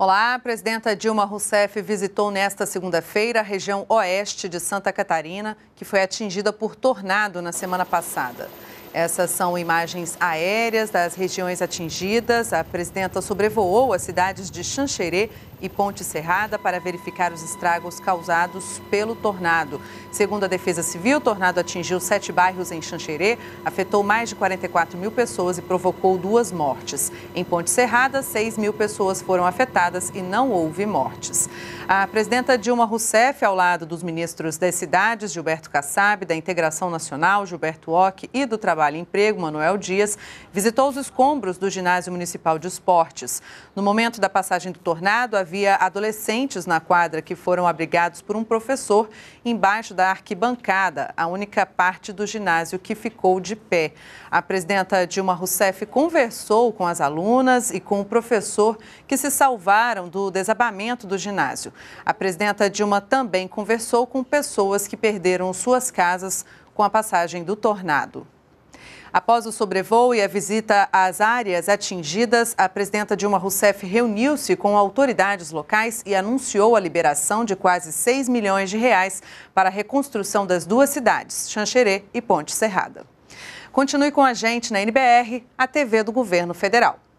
Olá, a presidenta Dilma Rousseff visitou nesta segunda-feira a região oeste de Santa Catarina, que foi atingida por tornado na semana passada. Essas são imagens aéreas das regiões atingidas. A presidenta sobrevoou as cidades de Xanxerê e Ponte Serrada para verificar os estragos causados pelo tornado. Segundo a Defesa Civil, o tornado atingiu sete bairros em Xanxerê, afetou mais de 44 mil pessoas e provocou duas mortes. Em Ponte Serrada, 6 mil pessoas foram afetadas e não houve mortes. A presidenta Dilma Rousseff, ao lado dos ministros das cidades, Gilberto Kassab, da Integração Nacional, Gilberto Ock, e do Trabalho e Emprego, Manuel Dias, visitou os escombros do Ginásio Municipal de Esportes. No momento da passagem do tornado, havia adolescentes na quadra que foram abrigados por um professor embaixo da arquibancada, a única parte do ginásio que ficou de pé. A presidenta Dilma Rousseff conversou com as alunas e com o professor que se salvaram do desabamento do ginásio. A presidenta Dilma também conversou com pessoas que perderam suas casas com a passagem do tornado. Após o sobrevoo e a visita às áreas atingidas, a presidenta Dilma Rousseff reuniu-se com autoridades locais e anunciou a liberação de quase 6 milhões de reais para a reconstrução das duas cidades, Xanxerê e Ponte Serrada. Continue com a gente na NBR, a TV do Governo Federal.